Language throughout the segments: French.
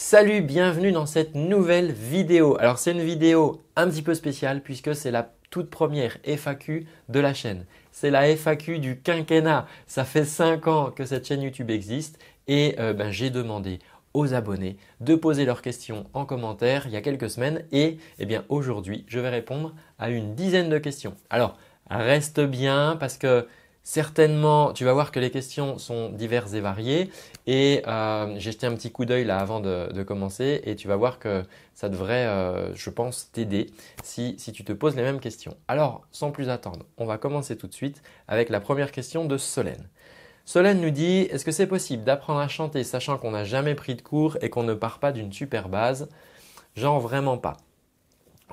Salut, bienvenue dans cette nouvelle vidéo. Alors c'est une vidéo un petit peu spéciale puisque c'est la toute première FAQ de la chaîne. C'est la FAQ du quinquennat. Ça fait 5 ans que cette chaîne YouTube existe et euh, ben, j'ai demandé aux abonnés de poser leurs questions en commentaire il y a quelques semaines et eh bien aujourd'hui je vais répondre à une dizaine de questions. Alors reste bien parce que Certainement, tu vas voir que les questions sont diverses et variées. Et euh, j'ai jeté un petit coup d'œil là avant de, commencer et tu vas voir que ça devrait, euh, je pense, t'aider si, si, tu te poses les mêmes questions. Alors, sans plus attendre, on va commencer tout de suite avec la première question de Solène. Solène nous dit Est-ce que c'est possible d'apprendre à chanter sachant qu'on n'a jamais pris de cours et qu'on ne part pas d'une super base Genre vraiment pas.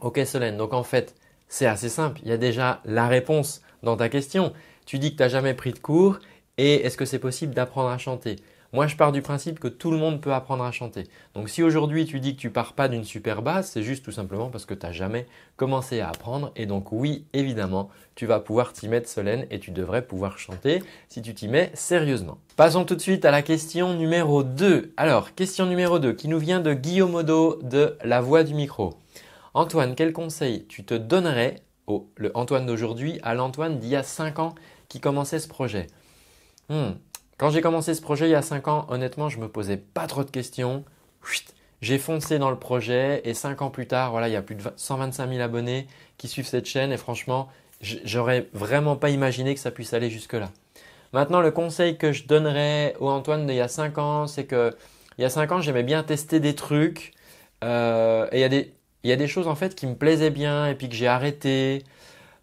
Ok Solène, donc en fait, c'est assez simple. Il y a déjà la réponse dans ta question tu dis que tu n'as jamais pris de cours et est-ce que c'est possible d'apprendre à chanter moi, je pars du principe que tout le monde peut apprendre à chanter. Donc si aujourd'hui tu dis que tu pars pas d'une super base, c'est juste tout simplement parce que tu n'as jamais commencé à apprendre. Et donc oui, évidemment, tu vas pouvoir t'y mettre Solène, et tu devrais pouvoir chanter si tu t'y mets sérieusement. Passons tout de suite à la question numéro 2. Alors, question numéro 2 qui nous vient de Guillaume de La Voix du Micro. Antoine, quel conseil tu te donnerais le Antoine d'aujourd'hui à l'Antoine d'il y a 5 ans qui commençait ce projet. Hmm. Quand j'ai commencé ce projet il y a 5 ans, honnêtement, je me posais pas trop de questions. J'ai foncé dans le projet et 5 ans plus tard, voilà, il y a plus de 125 000 abonnés qui suivent cette chaîne et franchement, j'aurais vraiment pas imaginé que ça puisse aller jusque-là. Maintenant, le conseil que je donnerais au Antoine d'il y a 5 ans, c'est que il y a 5 ans, j'aimais bien tester des trucs. Euh, et il y a des, il y a des choses en fait qui me plaisaient bien et puis que j'ai arrêté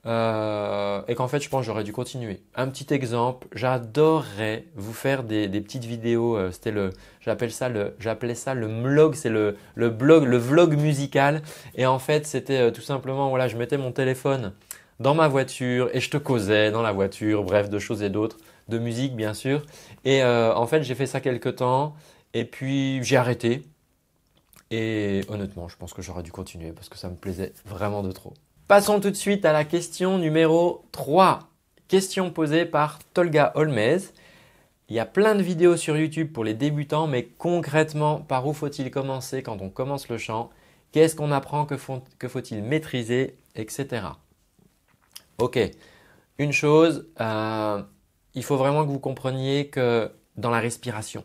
euh, et qu'en fait je pense j'aurais dû continuer. Un petit exemple, j'adorerais vous faire des, petites vidéos, euh, c'était le, j'appelle ça le, j'appelais ça le vlog, c'est le, blog, le vlog musical et en fait c'était euh, tout simplement voilà, je mettais mon téléphone dans ma voiture et je te causais dans la voiture, bref de choses et d'autres, de musique bien sûr et en fait j'ai fait ça quelques temps et puis j'ai arrêté et honnêtement, je pense que j'aurais dû continuer parce que ça me plaisait vraiment de trop. Passons tout de suite à la question numéro 3. Question posée par Tolga Olmez. Il y a plein de vidéos sur YouTube pour les débutants, mais concrètement, par où faut-il commencer quand on commence le chant Qu'est-ce qu'on apprend Que, faut, il maîtriser Etc. Ok. Une chose, euh, il faut vraiment que vous compreniez que dans la respiration,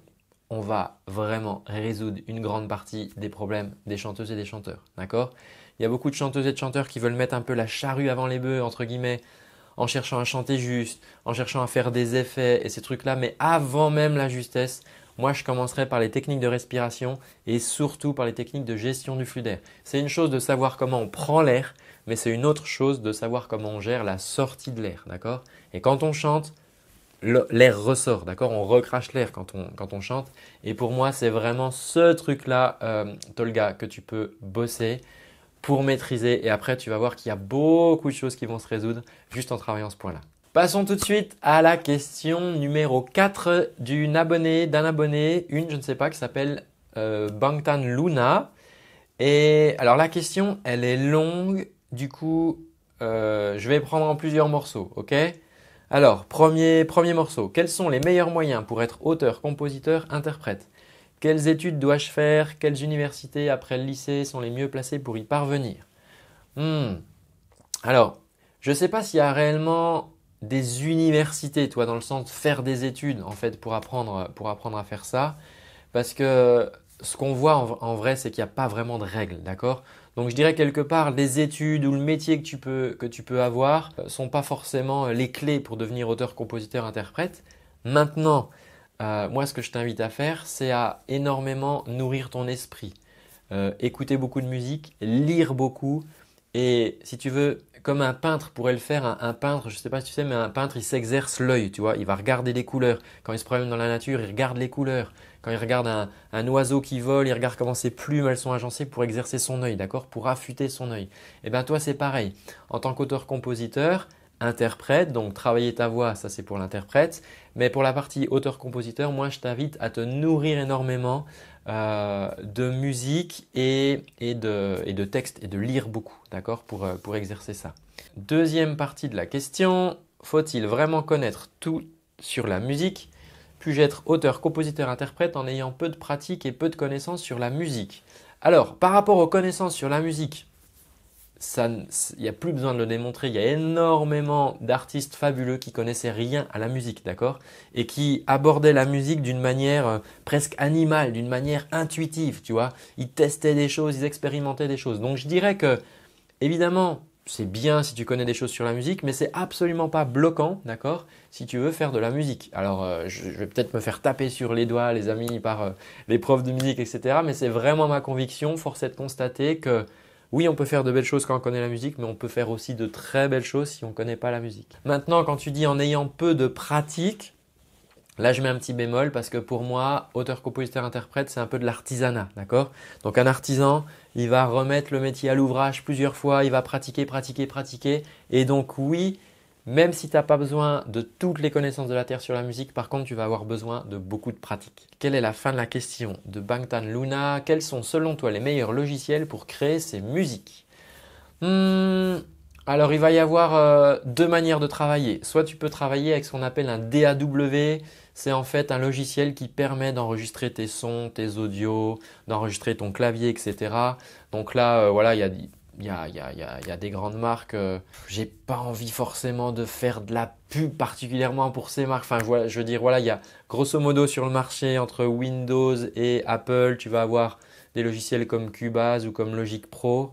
on va vraiment résoudre une grande partie des problèmes des chanteuses et des chanteurs. D'accord Il y a beaucoup de chanteuses et de chanteurs qui veulent mettre un peu la charrue avant les bœufs, entre guillemets, en cherchant à chanter juste, en cherchant à faire des effets et ces trucs-là, mais avant même la justesse, moi je commencerai par les techniques de respiration et surtout par les techniques de gestion du flux d'air. C'est une chose de savoir comment on prend l'air, mais c'est une autre chose de savoir comment on gère la sortie de l'air, d'accord Et quand on chante, l'air ressort, d'accord On recrache l'air quand on, chante. Et pour moi, c'est vraiment ce truc-là, euh, Tolga, que tu peux bosser pour maîtriser. Et après, tu vas voir qu'il y a beaucoup de choses qui vont se résoudre juste en travaillant ce point-là. Passons tout de suite à la question numéro 4 d'une abonnée, d'un abonné, une, je ne sais pas, qui s'appelle euh, Bangtan Luna. Et alors la question, elle est longue, du coup, euh, je vais prendre en plusieurs morceaux, ok alors, premier, morceau. Quels sont les meilleurs moyens pour être auteur, compositeur, interprète Quelles études dois-je faire Quelles universités après le lycée sont les mieux placées pour y parvenir hmm. Alors, je ne sais pas s'il y a réellement des universités, toi, dans le sens de faire des études, en fait, pour apprendre, à faire ça. Parce que ce qu'on voit en, en vrai, c'est qu'il n'y a pas vraiment de règles, d'accord donc je dirais quelque part, les études ou le métier que tu peux, avoir ne euh, sont pas forcément euh, les clés pour devenir auteur, compositeur, interprète. Maintenant, euh, moi ce que je t'invite à faire, c'est à énormément nourrir ton esprit. écouter beaucoup de musique, lire beaucoup. Et si tu veux, comme un peintre pourrait le faire, un, un peintre, je ne sais pas si tu sais, mais un peintre, il s'exerce l'œil, tu vois, il va regarder les couleurs. Quand il se promène dans la nature, il regarde les couleurs. Quand il regarde un, oiseau qui vole, il regarde comment ses plumes elles sont agencées pour exercer son œil, d'accord Pour affûter son œil. Et eh bien toi, c'est pareil. En tant qu'auteur-compositeur, interprète, donc travailler ta voix, ça c'est pour l'interprète. Mais pour la partie auteur-compositeur, moi je t'invite à te nourrir énormément euh, de musique et, de, texte et de lire beaucoup, d'accord pour, euh, pour exercer ça. Deuxième partie de la question, faut-il vraiment connaître tout sur la musique puis-je être auteur, compositeur, interprète en ayant peu de pratique et peu de connaissances sur la musique Alors, par rapport aux connaissances sur la musique, il n'y a plus besoin de le démontrer. Il y a énormément d'artistes fabuleux qui connaissaient rien à la musique, d'accord Et qui abordaient la musique d'une manière euh, presque animale, d'une manière intuitive, tu vois Ils testaient des choses, ils expérimentaient des choses. Donc je dirais que, évidemment, c'est bien si tu connais des choses sur la musique, mais c'est absolument pas bloquant, d'accord Si tu veux faire de la musique. Alors, euh, je, vais peut-être me faire taper sur les doigts, les amis, par euh, les profs de musique, etc. Mais c'est vraiment ma conviction. Force est de constater que oui, on peut faire de belles choses quand on connaît la musique, mais on peut faire aussi de très belles choses si on ne connaît pas la musique. Maintenant, quand tu dis en ayant peu de pratique, Là, je mets un petit bémol parce que pour moi, auteur, compositeur, interprète, c'est un peu de l'artisanat, d'accord Donc un artisan, il va remettre le métier à l'ouvrage plusieurs fois, il va pratiquer, pratiquer, pratiquer. Et donc oui, même si tu n'as pas besoin de toutes les connaissances de la Terre sur la musique, par contre, tu vas avoir besoin de beaucoup de pratiques. Quelle est la fin de la question de Bangtan Luna Quels sont selon toi les meilleurs logiciels pour créer ces musiques hmm. Alors il va y avoir euh, deux manières de travailler. Soit tu peux travailler avec ce qu'on appelle un DAW. C'est en fait un logiciel qui permet d'enregistrer tes sons, tes audios, d'enregistrer ton clavier, etc. Donc là, voilà, il y a, des grandes marques. Euh, j'ai pas envie forcément de faire de la pub particulièrement pour ces marques. Enfin, je, je veux dire, voilà, il y a grosso modo sur le marché entre Windows et Apple, tu vas avoir des logiciels comme Cubase ou comme Logic Pro,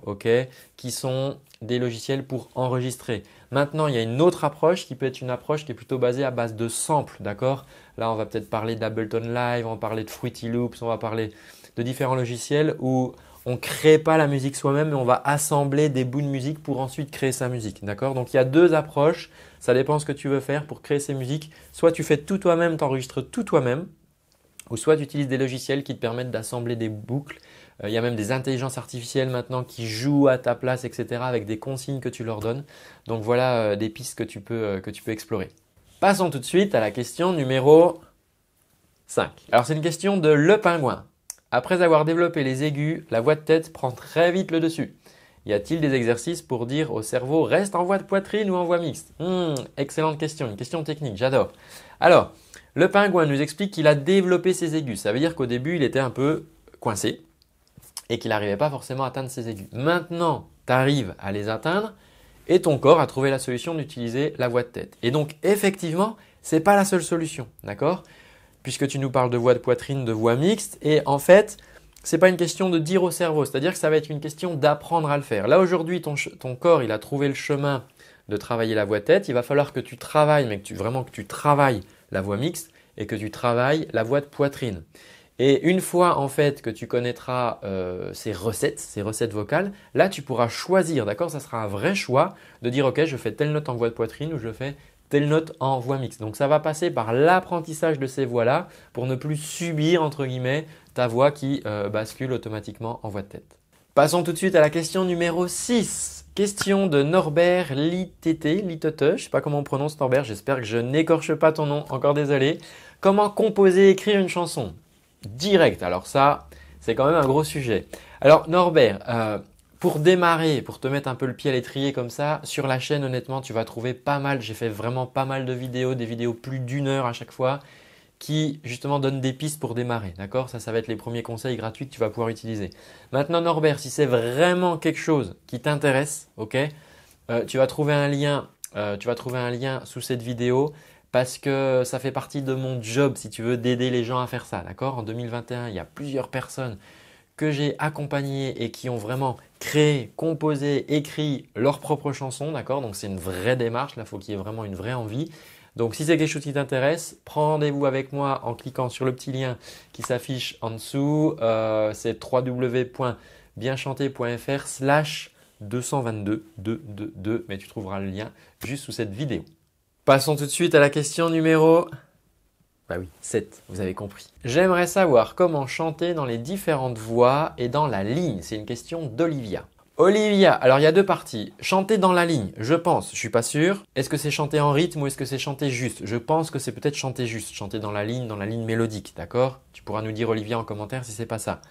qui sont des logiciels pour enregistrer. Maintenant, il y a une autre approche qui peut être une approche qui est plutôt basée à base de samples, d'accord Là, on va peut-être parler d'Ableton Live, on va parler de Fruity Loops, on va parler de différents logiciels où on ne crée pas la musique soi-même, mais on va assembler des bouts de musique pour ensuite créer sa musique, d'accord Donc il y a deux approches, ça dépend ce que tu veux faire pour créer ces musiques. Soit tu fais tout toi-même, t'enregistres tout toi-même, ou soit tu utilises des logiciels qui te permettent d'assembler des boucles il euh, y a même des intelligences artificielles maintenant qui jouent à ta place, etc., avec des consignes que tu leur donnes. Donc voilà euh, des pistes euh, que tu, peux, explorer. Passons tout de suite à la question numéro 5. Alors c'est une question de Le Pingouin. Après avoir développé les aigus, la voix de tête prend très vite le dessus. Y a-t-il des exercices pour dire au cerveau reste en voix de poitrine ou en voix mixte hmm, Excellente question, une question technique, j'adore. Alors, le pingouin nous explique qu'il a développé ses aigus. Ça veut dire qu'au début, il était un peu coincé et qu'il n'arrivait pas forcément à atteindre ses aigus. Maintenant, tu arrives à les atteindre et ton corps a trouvé la solution d'utiliser la voix de tête. Et donc, effectivement, n'est pas la seule solution, d'accord Puisque tu nous parles de voix de poitrine, de voix mixte, et en fait, n'est pas une question de dire au cerveau, c'est-à-dire que ça va être une question d'apprendre à le faire. Là aujourd'hui, ton, corps, il a trouvé le chemin de travailler la voix de tête. Il va falloir que tu travailles, mais que tu, vraiment que tu travailles la voix mixte et que tu travailles la voix de poitrine. Et une fois en fait que tu connaîtras euh, ces recettes, ces recettes vocales, là tu pourras choisir, d'accord Ça sera un vrai choix de dire ok, je fais telle note en voix de poitrine ou je fais telle note en voix mixte. Donc ça va passer par l'apprentissage de ces voix-là pour ne plus subir entre guillemets ta voix qui euh, bascule automatiquement en voix de tête. Passons tout de suite à la question numéro 6. Question de Norbert Littete. Litete, je sais pas comment on prononce Norbert, j'espère que je n'écorche pas ton nom, encore désolé. Comment composer et écrire une chanson direct. Alors ça, c'est quand même un gros sujet. Alors Norbert, euh, pour démarrer, pour te mettre un peu le pied à l'étrier comme ça, sur la chaîne honnêtement, tu vas trouver pas mal, j'ai fait vraiment pas mal de vidéos, des vidéos plus d'une heure à chaque fois qui justement donnent des pistes pour démarrer. D'accord Ça, ça va être les premiers conseils gratuits que tu vas pouvoir utiliser. Maintenant Norbert, si c'est vraiment quelque chose qui t'intéresse, ok, euh, tu vas trouver un lien. Euh, tu vas trouver un lien sous cette vidéo parce que ça fait partie de mon job, si tu veux, d'aider les gens à faire ça, d'accord En 2021, il y a plusieurs personnes que j'ai accompagnées et qui ont vraiment créé, composé, écrit leur propre chanson, d'accord Donc c'est une vraie démarche, là, faut qu'il y ait vraiment une vraie envie. Donc si c'est quelque chose qui t'intéresse, prends rendez-vous avec moi en cliquant sur le petit lien qui s'affiche en dessous. Euh, c'est www.bienchanter.fr slash mais tu trouveras le lien juste sous cette vidéo. Passons tout de suite à la question numéro... Bah oui, 7, vous avez compris. J'aimerais savoir comment chanter dans les différentes voix et dans la ligne. C'est une question d'Olivia. Olivia, alors il y a deux parties. Chanter dans la ligne, je pense, je suis pas sûr. Est-ce que c'est chanter en rythme ou est-ce que c'est chanter juste Je pense que c'est peut-être chanter juste, chanter dans la ligne, dans la ligne mélodique, d'accord Tu pourras nous dire Olivia en commentaire si c'est pas ça.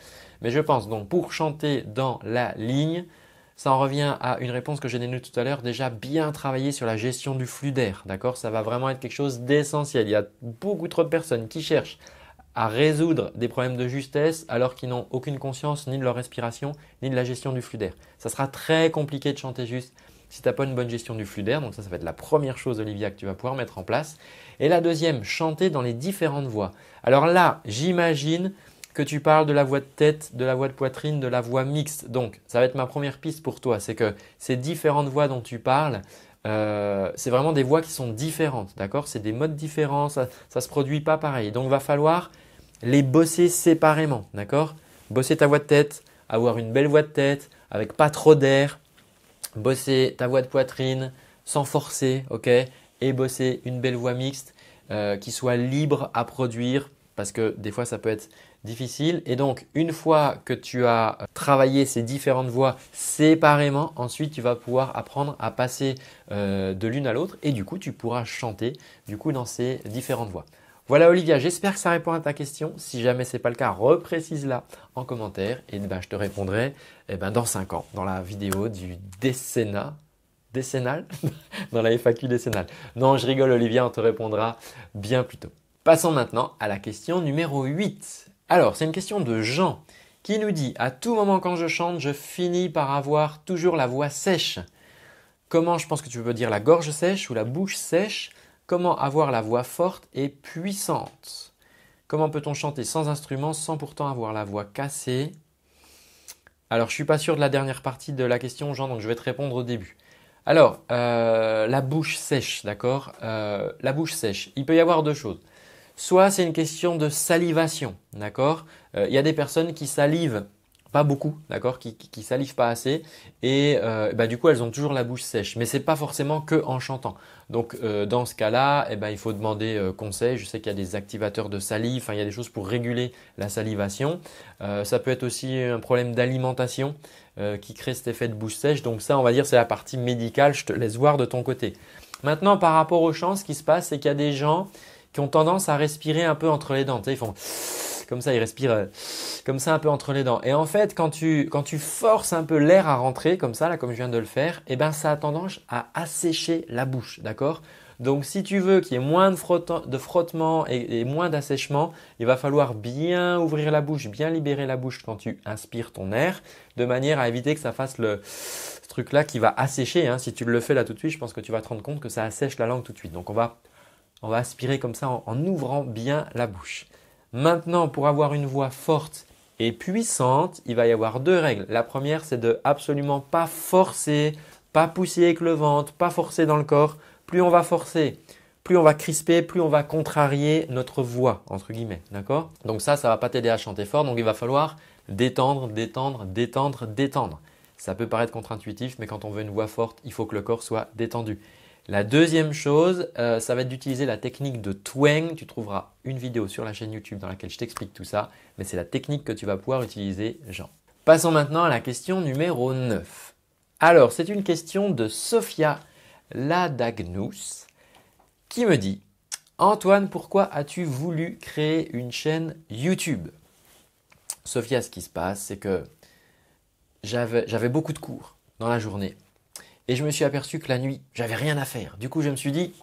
Mais je pense donc pour chanter dans la ligne, ça en revient à une réponse que j'ai donnée tout à l'heure, déjà bien travailler sur la gestion du flux d'air, d'accord Ça va vraiment être quelque chose d'essentiel. Il y a beaucoup trop de personnes qui cherchent à résoudre des problèmes de justesse alors qu'ils n'ont aucune conscience ni de leur respiration, ni de la gestion du flux d'air. Ça sera très compliqué de chanter juste si tu n'as pas une bonne gestion du flux d'air. Donc ça, ça va être la première chose, Olivia, que tu vas pouvoir mettre en place. Et la deuxième, chanter dans les différentes voix. Alors là, j'imagine que tu parles de la voix de tête, de la voix de poitrine, de la voix mixte. Donc, ça va être ma première piste pour toi, c'est que ces différentes voix dont tu parles, euh, c'est vraiment des voix qui sont différentes, d'accord C'est des modes différents, ça, ne se produit pas pareil. Donc, il va falloir les bosser séparément, d'accord Bosser ta voix de tête, avoir une belle voix de tête, avec pas trop d'air, bosser ta voix de poitrine, sans forcer, ok Et bosser une belle voix mixte euh, qui soit libre à produire, parce que des fois, ça peut être difficile. Et donc, une fois que tu as euh, travaillé ces différentes voix séparément, ensuite tu vas pouvoir apprendre à passer euh, de l'une à l'autre et du coup, tu pourras chanter du coup dans ces différentes voix. Voilà Olivia, j'espère que ça répond à ta question. Si jamais n'est pas le cas, reprécise-la en commentaire et ben, je te répondrai eh ben, dans 5 ans, dans la vidéo du décennat décennal, dans la FAQ décennale. Non, je rigole Olivia, on te répondra bien plus tôt. Passons maintenant à la question numéro 8. Alors, c'est une question de Jean qui nous dit à tout moment quand je chante, je finis par avoir toujours la voix sèche. Comment je pense que tu peux dire la gorge sèche ou la bouche sèche Comment avoir la voix forte et puissante Comment peut-on chanter sans instrument sans pourtant avoir la voix cassée Alors, je ne suis pas sûr de la dernière partie de la question, Jean, donc je vais te répondre au début. Alors, euh, la bouche sèche, d'accord euh, La bouche sèche. Il peut y avoir deux choses. Soit c'est une question de salivation, d'accord euh, Il y a des personnes qui salivent pas beaucoup, d'accord, qui, qui, salivent pas assez, et euh, bah, du coup elles ont toujours la bouche sèche. Mais c'est pas forcément que en chantant. Donc euh, dans ce cas-là, eh ben, il faut demander conseil. Je sais qu'il y a des activateurs de salive, il y a des choses pour réguler la salivation. ça peut être aussi un problème d'alimentation qui crée cet effet de bouche sèche. Donc ça, on va dire, c'est la partie médicale. Je te laisse voir de ton côté. Maintenant, par rapport au chant, ce qui se passe, c'est qu'il y a des gens qui ont tendance à respirer un peu entre les dents. ils font comme ça, ils respirent euh, comme ça un peu entre les dents. Et en fait, quand tu, quand tu forces un peu l'air à rentrer, comme ça, là, comme je viens de le faire, eh ben, ça a tendance à assécher la bouche, d'accord donc si tu veux qu'il y ait moins de, de frottement et, moins d'assèchement, il va falloir bien ouvrir la bouche, bien libérer la bouche quand tu inspires ton air, de manière à éviter que ça fasse le ce truc-là qui va assécher. Hein. Si tu le fais là tout de suite, je pense que tu vas te rendre compte que ça assèche la langue tout de suite. Donc on va on va aspirer comme ça en, ouvrant bien la bouche. Maintenant, pour avoir une voix forte et puissante, il va y avoir deux règles. La première, c'est de absolument pas forcer, pas pousser avec le ventre, pas forcer dans le corps. Plus on va forcer, plus on va crisper, plus on va contrarier notre voix, entre guillemets, Donc ça, ça va pas t'aider à chanter fort, donc il va falloir détendre, détendre, détendre, détendre. Ça peut paraître contre-intuitif, mais quand on veut une voix forte, il faut que le corps soit détendu. La deuxième chose, euh, ça va être d'utiliser la technique de twang. Tu trouveras une vidéo sur la chaîne YouTube dans laquelle je t'explique tout ça, mais c'est la technique que tu vas pouvoir utiliser, Jean. Passons maintenant à la question numéro 9. Alors, c'est une question de Sophia Ladagnous qui me dit Antoine, pourquoi as-tu voulu créer une chaîne YouTube Sophia, ce qui se passe, c'est que j'avais beaucoup de cours dans la journée et je me suis aperçu que la nuit, j'avais rien à faire. Du coup, je me suis dit,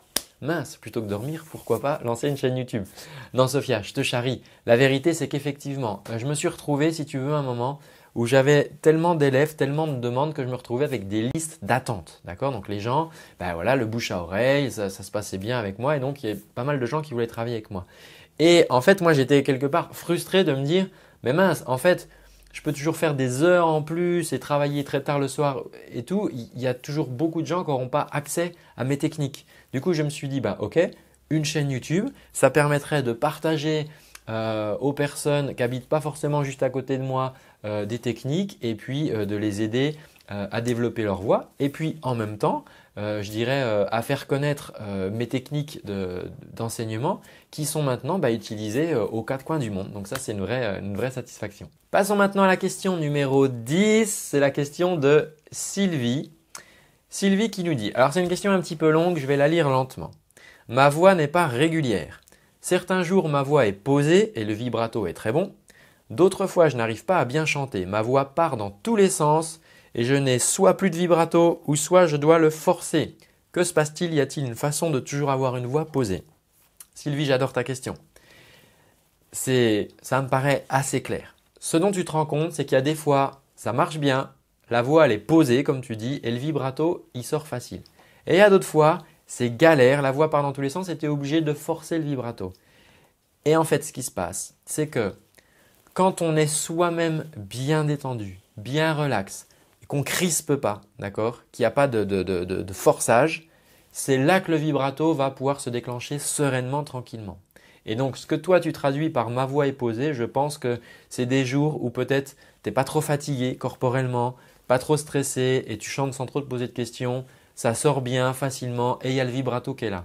mince, plutôt que dormir, pourquoi pas lancer une chaîne YouTube Non, Sophia, je te charrie. La vérité, c'est qu'effectivement, euh, je me suis retrouvé, si tu veux, un moment où j'avais tellement d'élèves, tellement de demandes que je me retrouvais avec des listes d'attente. D'accord Donc les gens, ben voilà, le bouche à oreille, ça, se passait bien avec moi et donc il y a pas mal de gens qui voulaient travailler avec moi. Et en fait, moi, j'étais quelque part frustré de me dire, mais mince, en fait, je peux toujours faire des heures en plus et travailler très tard le soir et tout, il y a toujours beaucoup de gens qui n'auront pas accès à mes techniques. Du coup, je me suis dit, bah ok, une chaîne YouTube, ça permettrait de partager euh, aux personnes qui n'habitent pas forcément juste à côté de moi euh, des techniques et puis euh, de les aider à développer leur voix. Et puis en même temps, euh, je dirais, euh, à faire connaître euh, mes techniques d'enseignement qui sont maintenant bah, utilisées aux quatre coins du monde. Donc ça, c'est une vraie, une vraie satisfaction. Passons maintenant à la question numéro 10. C'est la question de Sylvie. Sylvie qui nous dit, alors c'est une question un petit peu longue, je vais la lire lentement. Ma voix n'est pas régulière. Certains jours, ma voix est posée et le vibrato est très bon. D'autres fois, je n'arrive pas à bien chanter. Ma voix part dans tous les sens et je n'ai soit plus de vibrato ou soit je dois le forcer. Que se passe-t-il Y a-t-il une façon de toujours avoir une voix posée Sylvie, j'adore ta question. C'est, ça me paraît assez clair. Ce dont tu te rends compte, c'est qu'il y a des fois, ça marche bien, la voix elle est posée comme tu dis, et le vibrato il sort facile. Et il y a d'autres fois, c'est galère, la voix part dans tous les sens, et tu es obligé de forcer le vibrato. Et en fait, ce qui se passe, c'est que quand on est soi-même bien détendu, bien relaxé qu'on crispe pas, d'accord Qu'il n'y a pas de, de, de, forçage. C'est là que le vibrato va pouvoir se déclencher sereinement, tranquillement. Et donc, ce que toi tu traduis par ma voix est posée, je pense que c'est des jours où peut-être tu t'es pas trop fatigué corporellement, pas trop stressé et tu chantes sans trop te poser de questions. Ça sort bien, facilement et il y a le vibrato qui est là.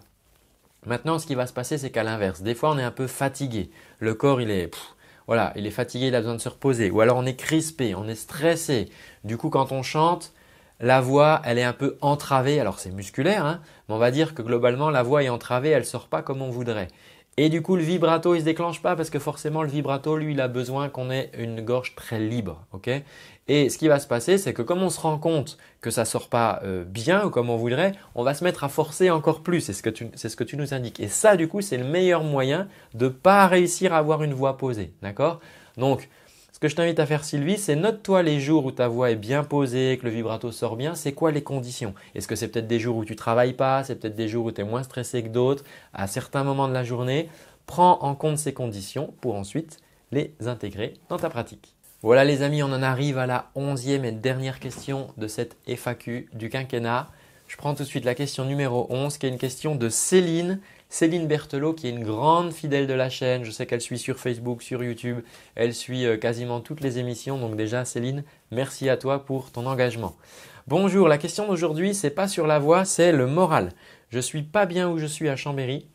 Maintenant, ce qui va se passer, c'est qu'à l'inverse, des fois on est un peu fatigué. Le corps, il est. Voilà, il est fatigué, il a besoin de se reposer. Ou alors on est crispé, on est stressé. Du coup, quand on chante, la voix, elle est un peu entravée. Alors c'est musculaire, hein, mais on va dire que globalement, la voix est entravée, elle sort pas comme on voudrait. Et du coup, le vibrato, il se déclenche pas parce que forcément, le vibrato, lui, il a besoin qu'on ait une gorge très libre, Et ce qui va se passer, c'est que comme on se rend compte que ça sort pas euh, bien ou comme on voudrait, on va se mettre à forcer encore plus. C'est ce que tu, nous indiques. Et ça, du coup, c'est le meilleur moyen de ne pas réussir à avoir une voix posée, d'accord Donc, que je t'invite à faire Sylvie, c'est note-toi les jours où ta voix est bien posée, que le vibrato sort bien, c'est quoi les conditions Est-ce que c'est peut-être des jours où tu travailles pas, c'est peut-être des jours où tu es moins stressé que d'autres, à certains moments de la journée Prends en compte ces conditions pour ensuite les intégrer dans ta pratique. Voilà les amis, on en arrive à la onzième et dernière question de cette FAQ du quinquennat. Je prends tout de suite la question numéro 11 qui est une question de Céline Céline Berthelot, qui est une grande fidèle de la chaîne. Je sais qu'elle suit sur Facebook, sur YouTube. Elle suit euh, quasiment toutes les émissions. Donc déjà, Céline, merci à toi pour ton engagement. Bonjour, la question d'aujourd'hui, c'est pas sur la voix, c'est le moral. Je suis pas bien où je suis à Chambéry.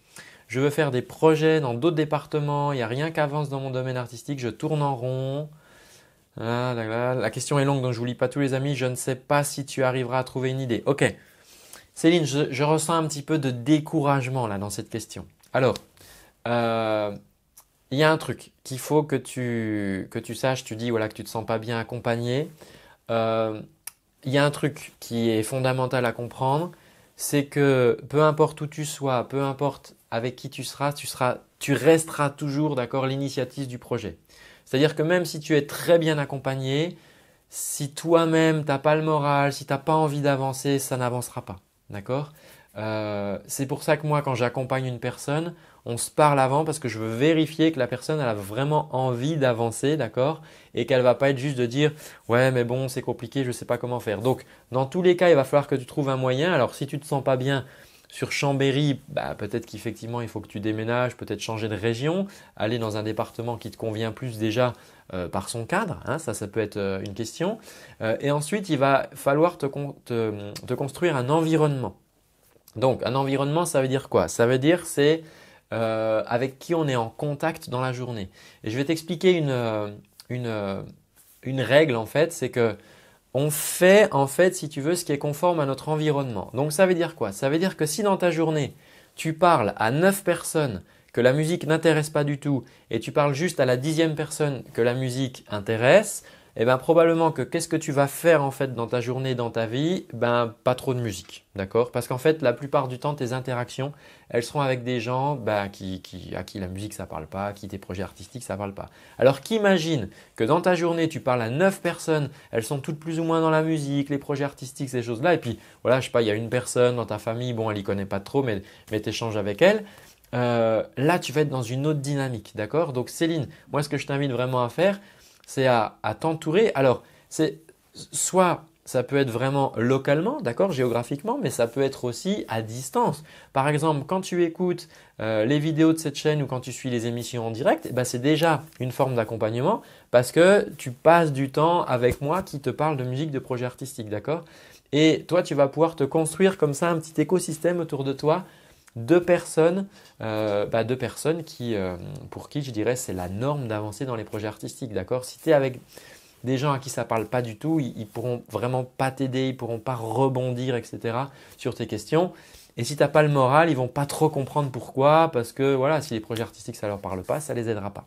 Je veux faire des projets dans d'autres départements. Il n'y a rien qui avance dans mon domaine artistique. Je tourne en rond. Ah la question est longue, donc je vous lis pas tous les amis. Je ne sais pas si tu arriveras à trouver une idée. Ok. Céline, je, ressens un petit peu de découragement là dans cette question. Alors, euh, il y a un truc qu'il faut que tu, saches, tu dis voilà que tu te sens pas bien accompagné. Euh, il y a un truc qui est fondamental à comprendre, c'est que peu importe où tu sois, peu importe avec qui tu seras, tu, resteras toujours d'accord l'initiative du projet. C'est-à-dire que même si tu es très bien accompagné, si toi-même tu n'as pas le moral, si tu n'as pas envie d'avancer, ça n'avancera pas. D'accord euh, C'est pour ça que moi, quand j'accompagne une personne, on se parle avant parce que je veux vérifier que la personne elle a vraiment envie d'avancer, d'accord Et qu'elle va pas être juste de dire ouais mais bon c'est compliqué, je ne sais pas comment faire. Donc dans tous les cas, il va falloir que tu trouves un moyen. Alors si tu ne te sens pas bien, sur Chambéry, bah, peut-être qu'effectivement il faut que tu déménages, peut-être changer de région, aller dans un département qui te convient plus déjà euh, par son cadre, hein, ça ça peut être euh, une question. Euh, et ensuite, il va falloir te, construire un environnement. Donc un environnement, ça veut dire quoi Ça veut dire c'est avec qui on est en contact dans la journée. Et je vais t'expliquer une, règle en fait, c'est que on fait en fait, si tu veux, ce qui est conforme à notre environnement. Donc ça veut dire quoi Ça veut dire que si dans ta journée, tu parles à 9 personnes que la musique n'intéresse pas du tout et tu parles juste à la dixième personne que la musique intéresse, eh ben probablement que qu'est-ce que tu vas faire en fait dans ta journée, dans ta vie Ben pas trop de musique, d'accord Parce qu'en fait la plupart du temps tes interactions, elles seront avec des gens ben, qui, à qui la musique ça parle pas, à qui tes projets artistiques ça parle pas. Alors qu'imagine que dans ta journée tu parles à neuf personnes, elles sont toutes plus ou moins dans la musique, les projets artistiques, ces choses-là, et puis voilà, je sais pas, il y a une personne dans ta famille, bon elle y connaît pas trop, mais mais échanges avec elle. Euh, là, tu vas être dans une autre dynamique, d'accord Donc Céline, moi ce que je t'invite vraiment à faire, c'est à, t'entourer. Alors, c'est soit ça peut être vraiment localement, d'accord, géographiquement, mais ça peut être aussi à distance. Par exemple, quand tu écoutes euh, les vidéos de cette chaîne ou quand tu suis les émissions en direct, eh ben, c'est déjà une forme d'accompagnement parce que tu passes du temps avec moi qui te parle de musique, de projets artistiques, d'accord Et toi, tu vas pouvoir te construire comme ça un petit écosystème autour de toi deux personnes, euh, bah, deux personnes qui, euh, pour qui je dirais c'est la norme d'avancer dans les projets artistiques, d'accord Si tu es avec des gens à qui ça ne parle pas du tout, ils, ne pourront vraiment pas t'aider, ils pourront pas rebondir, etc. sur tes questions. Et si tu n'as pas le moral, ils vont pas trop comprendre pourquoi, parce que voilà, si les projets artistiques ça leur parle pas, ça les aidera pas.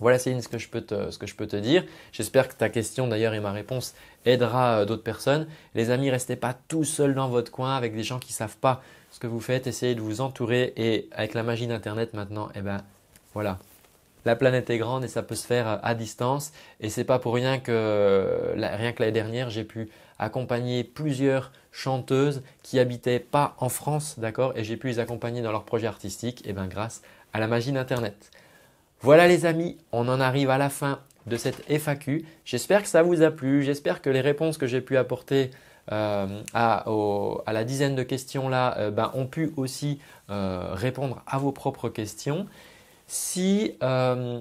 Voilà Céline ce que je peux te, dire. J'espère que ta question d'ailleurs et ma réponse aidera euh, d'autres personnes. Les amis, restez pas tout seuls dans votre coin avec des gens qui savent pas ce que vous faites. Essayez de vous entourer et avec la magie d'Internet maintenant, eh ben voilà. La planète est grande et ça peut se faire euh, à distance. Et c'est pas pour rien que euh, rien que l'année dernière, j'ai pu accompagner plusieurs chanteuses qui habitaient pas en France, d'accord, et j'ai pu les accompagner dans leurs projets artistiques et eh ben grâce à la magie d'Internet. Voilà les amis, on en arrive à la fin de cette FAQ. J'espère que ça vous a plu, j'espère que les réponses que j'ai pu apporter euh, à, la dizaine de questions là euh, ben, ont pu aussi euh, répondre à vos propres questions. Si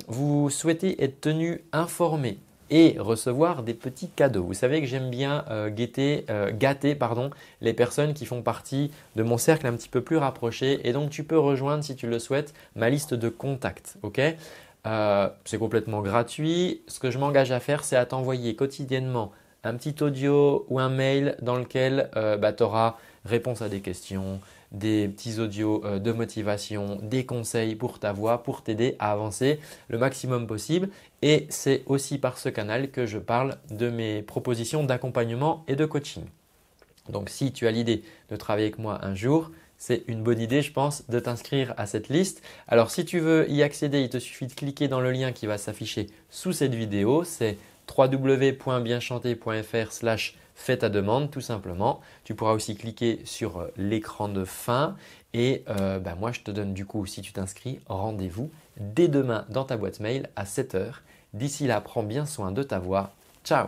vous souhaitez être tenu informé et recevoir des petits cadeaux. Vous savez que j'aime bien euh, euh, gâter pardon, les personnes qui font partie de mon cercle un petit peu plus rapproché et donc tu peux rejoindre si tu le souhaites ma liste de contacts. Euh, c'est complètement gratuit. Ce que je m'engage à faire, c'est à t'envoyer quotidiennement un petit audio ou un mail dans lequel bah, tu auras réponse à des questions, des petits audios euh, de motivation, des conseils pour ta voix, pour t'aider à avancer le maximum possible. Et c'est aussi par ce canal que je parle de mes propositions d'accompagnement et de coaching. Donc si tu as l'idée de travailler avec moi un jour, c'est une bonne idée, je pense, de t'inscrire à cette liste. Alors si tu veux y accéder, il te suffit de cliquer dans le lien qui va s'afficher sous cette vidéo. C'est www.bienchanté.fr fais ta demande tout simplement. Tu pourras aussi cliquer sur euh, l'écran de fin et euh, bah, moi je te donne du coup, si tu t'inscris, rendez-vous dès demain dans ta boîte mail à 7h. D'ici là, prends bien soin de ta voix. Ciao